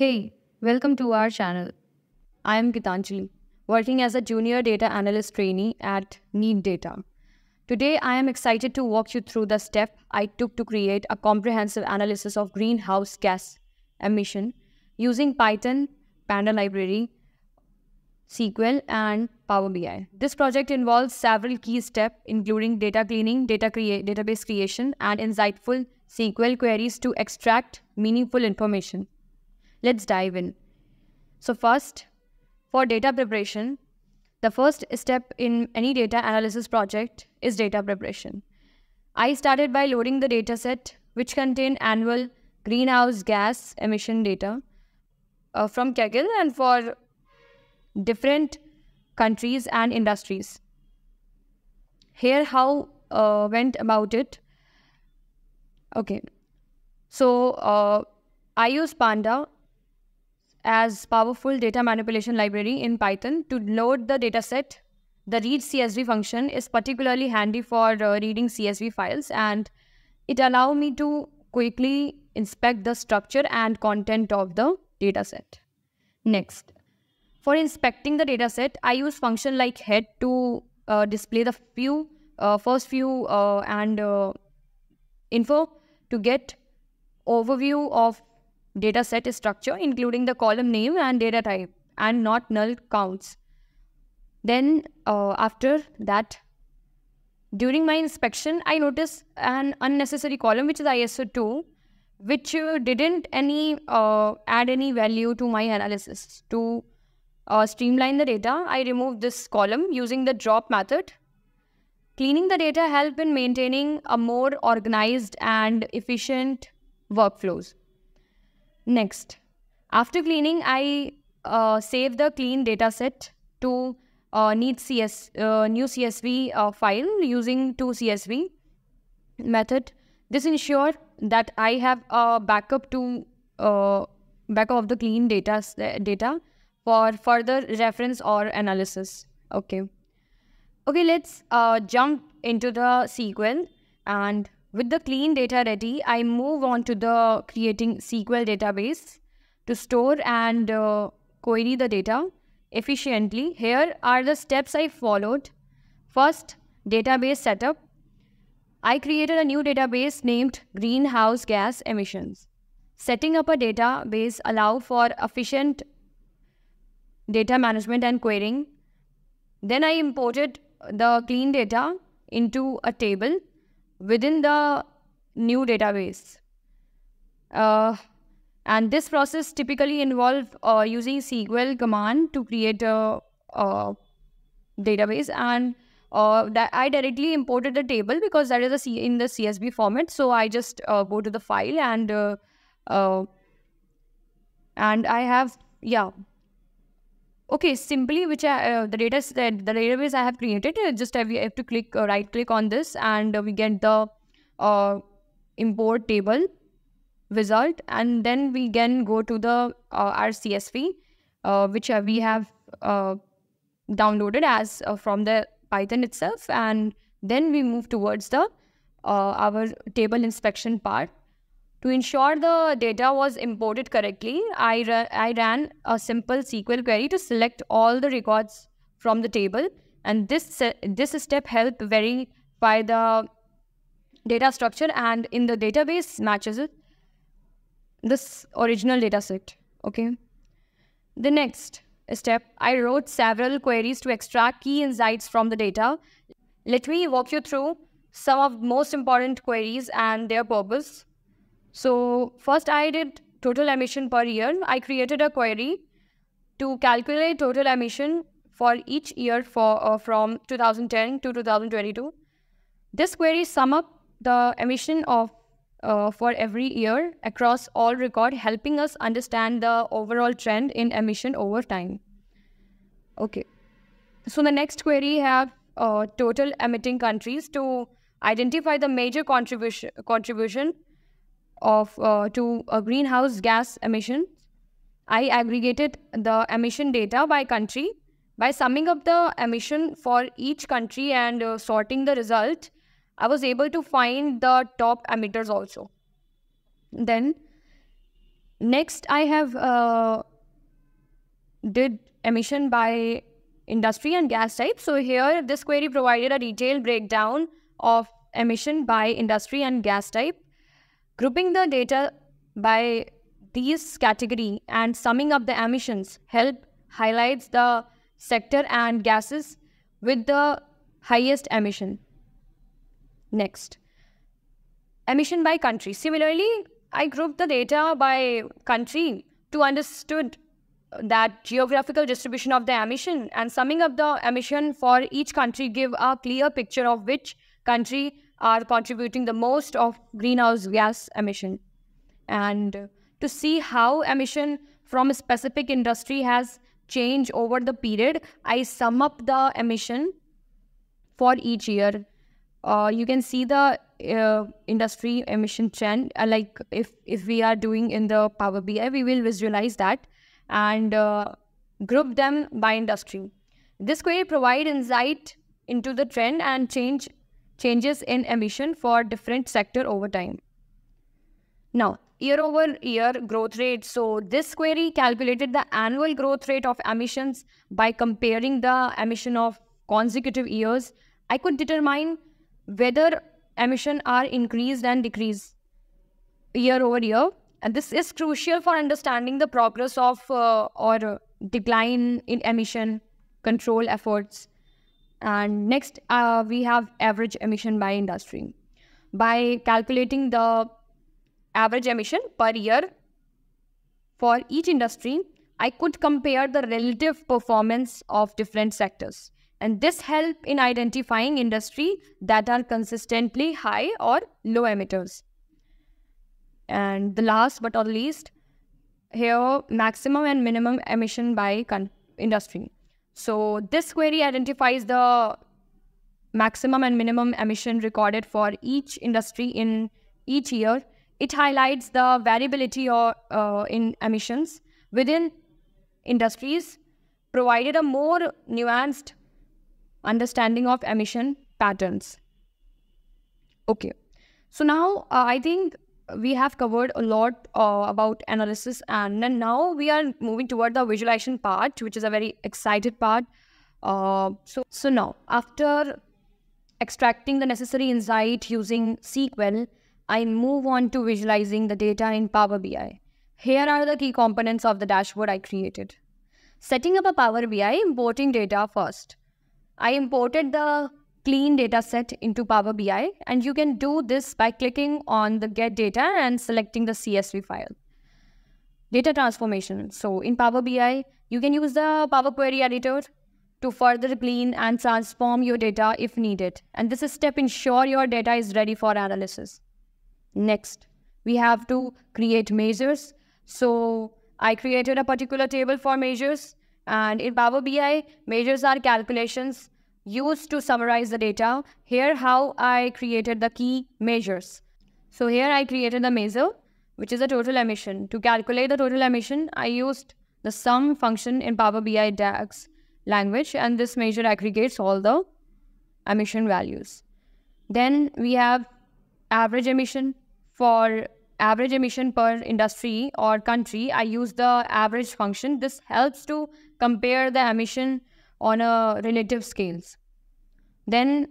Hey, welcome to our channel. I am Gitanjali, working as a junior data analyst trainee at Need Data. Today, I am excited to walk you through the step I took to create a comprehensive analysis of greenhouse gas emission using Python, Panda Library, SQL, and Power BI. This project involves several key steps, including data cleaning, data crea database creation, and insightful SQL queries to extract meaningful information. Let's dive in. So first, for data preparation, the first step in any data analysis project is data preparation. I started by loading the dataset, which contained annual greenhouse gas emission data uh, from Kaggle and for different countries and industries. Here, how uh, went about it. Okay, so uh, I use Panda as powerful data manipulation library in Python to load the dataset. The read CSV function is particularly handy for uh, reading CSV files and it allows me to quickly inspect the structure and content of the dataset. Next, for inspecting the dataset, I use function like head to uh, display the few uh, first few uh, and uh, info to get overview of data set structure including the column name and data type and not null counts. Then uh, after that, during my inspection, I noticed an unnecessary column which is ISO 2 which uh, didn't any uh, add any value to my analysis. To uh, streamline the data, I removed this column using the drop method. Cleaning the data helped in maintaining a more organized and efficient workflows. Next, after cleaning, I uh, save the clean dataset to uh, need CS, uh, new CSV uh, file using to CSV method. This ensure that I have a backup to uh, backup of the clean data uh, data for further reference or analysis. Okay. Okay, let's uh, jump into the sequel and with the clean data ready, I move on to the creating SQL database to store and uh, query the data efficiently. Here are the steps I followed. First, database setup. I created a new database named greenhouse gas emissions. Setting up a database allow for efficient data management and querying. Then I imported the clean data into a table within the new database. Uh, and this process typically involves uh, using SQL command to create a, database. And uh, that I directly imported the table because that is a in the CSV format. So I just uh, go to the file and uh, and I have, yeah, okay simply which I, uh, the data set the database i have created uh, just have, have to click uh, right click on this and we get the uh, import table result and then we can go to the uh, our csv uh, which we have downloaded as from the python itself and then we move towards the our table inspection part to ensure the data was imported correctly, I, ra I ran a simple SQL query to select all the records from the table. And this, this step helped verify the data structure and in the database matches it this original data set. Okay. The next step, I wrote several queries to extract key insights from the data. Let me walk you through some of most important queries and their purpose. So first I did total emission per year. I created a query to calculate total emission for each year for uh, from 2010 to 2022. This query sum up the emission of uh, for every year across all record, helping us understand the overall trend in emission over time. Okay. So the next query have uh, total emitting countries to identify the major contribution contribution of uh, to uh, greenhouse gas emissions. I aggregated the emission data by country. By summing up the emission for each country and uh, sorting the result, I was able to find the top emitters also. Then, next I have uh, did emission by industry and gas type. So here, this query provided a detailed breakdown of emission by industry and gas type. Grouping the data by these category and summing up the emissions help highlights the sector and gases with the highest emission. Next, emission by country. Similarly, I grouped the data by country to understood that geographical distribution of the emission and summing up the emission for each country give a clear picture of which country are contributing the most of greenhouse gas emission. And to see how emission from a specific industry has changed over the period, I sum up the emission for each year. Uh, you can see the uh, industry emission trend. Uh, like if, if we are doing in the Power BI, we will visualize that and uh, group them by industry. This query provide insight into the trend and change changes in emission for different sector over time. Now, year over year growth rate. So this query calculated the annual growth rate of emissions by comparing the emission of consecutive years. I could determine whether emission are increased and decreased year over year. And this is crucial for understanding the progress of uh, or decline in emission control efforts. And next, uh, we have average emission by industry. By calculating the average emission per year for each industry, I could compare the relative performance of different sectors. And this helped in identifying industry that are consistently high or low emitters. And the last but not least, here maximum and minimum emission by industry. So this query identifies the maximum and minimum emission recorded for each industry in each year. It highlights the variability or, uh, in emissions within industries, provided a more nuanced understanding of emission patterns. Okay. So now uh, I think we have covered a lot uh, about analysis and then now we are moving toward the visualization part which is a very excited part uh, so so now after extracting the necessary insight using sql i move on to visualizing the data in power bi here are the key components of the dashboard i created setting up a power bi importing data first i imported the clean data set into Power BI. And you can do this by clicking on the get data and selecting the CSV file. Data transformation. So in Power BI, you can use the Power Query Editor to further clean and transform your data if needed. And this step ensure your data is ready for analysis. Next, we have to create measures. So I created a particular table for measures. And in Power BI, measures are calculations used to summarize the data. Here how I created the key measures. So here I created the measure, which is the total emission. To calculate the total emission, I used the sum function in Power BI DAX language and this measure aggregates all the emission values. Then we have average emission. For average emission per industry or country, I use the average function. This helps to compare the emission on a relative scales. Then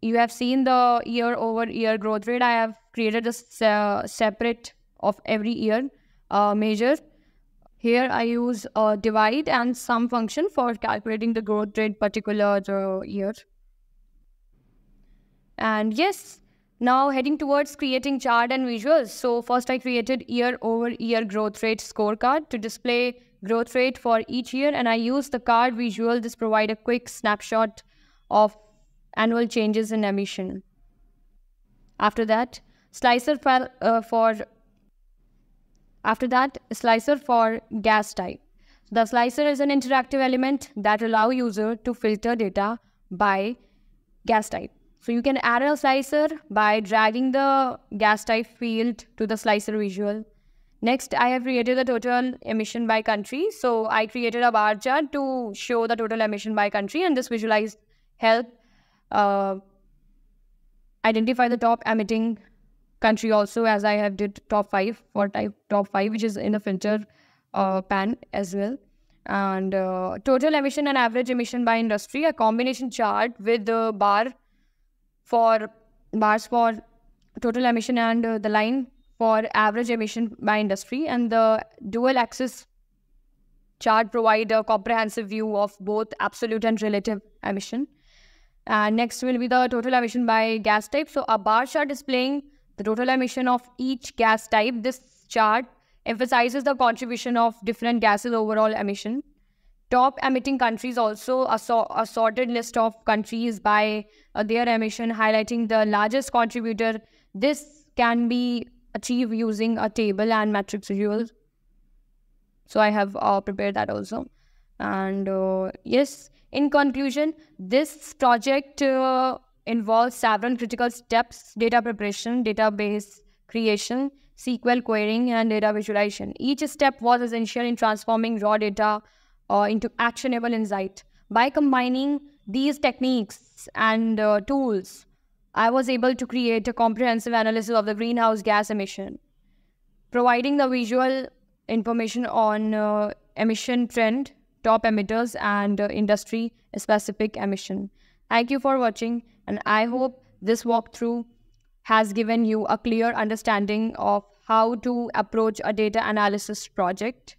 you have seen the year over year growth rate. I have created a se separate of every year uh, measure. Here I use a divide and sum function for calculating the growth rate particular uh, year. And yes, now heading towards creating chart and visuals. So first I created year over year growth rate scorecard to display growth rate for each year and I use the card visual This provide a quick snapshot of annual changes in emission. After that, slicer for, uh, for after that, slicer for gas type. The slicer is an interactive element that allow user to filter data by gas type. So you can add a slicer by dragging the gas type field to the slicer visual. Next, I have created the total emission by country. So I created a bar chart to show the total emission by country and this visualized help uh, identify the top emitting country also as I have did top five for type top five, which is in the filter uh, pan as well. And uh, total emission and average emission by industry, a combination chart with the bar for bars for total emission and uh, the line for average emission by industry, and the dual axis chart provide a comprehensive view of both absolute and relative emission. Uh, next will be the total emission by gas type. So a bar chart displaying the total emission of each gas type. This chart emphasizes the contribution of different gases overall emission. Top emitting countries also a, a sorted list of countries by uh, their emission, highlighting the largest contributor. This can be achieve using a table and matrix visuals. So I have uh, prepared that also. And uh, yes, in conclusion, this project uh, involves several critical steps, data preparation, database creation, SQL querying, and data visualization. Each step was essential in transforming raw data uh, into actionable insight. By combining these techniques and uh, tools, I was able to create a comprehensive analysis of the greenhouse gas emission, providing the visual information on uh, emission trend, top emitters, and uh, industry specific emission. Thank you for watching, and I hope this walkthrough has given you a clear understanding of how to approach a data analysis project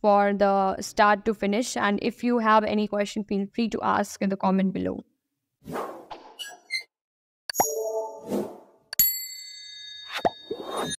for the start to finish. And if you have any question, feel free to ask in the comment below.